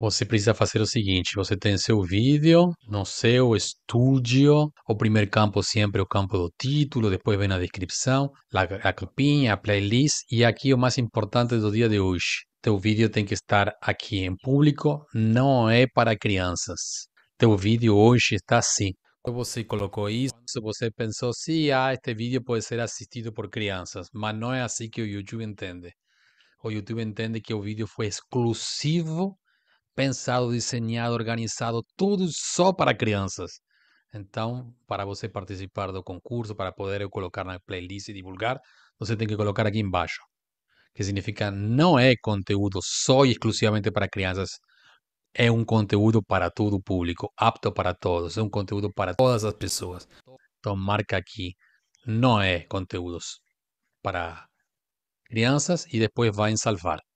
Você precisa fazer o seguinte: você tem seu vídeo no seu estúdio. O primeiro campo sempre é o campo do título, depois vem a descrição, a, capinha, a playlist. E aqui o mais importante do dia de hoje: teu vídeo tem que estar aqui em público, não é para crianças. Teu vídeo hoje está assim. Você colocou isso, você pensou, sim, ah, este vídeo pode ser assistido por crianças, mas não é assim que o YouTube entende. O YouTube entende que o vídeo foi exclusivo pensado, desenhado, organizado, tudo só para crianças. Então, para você participar do concurso, para poder eu colocar na playlist e divulgar, você tem que colocar aqui embaixo. Que significa não é conteúdo só e exclusivamente para crianças. É um conteúdo para todo o público, apto para todos, é um conteúdo para todas as pessoas. Então marca aqui, não é conteúdos para crianças e depois vai em salvar.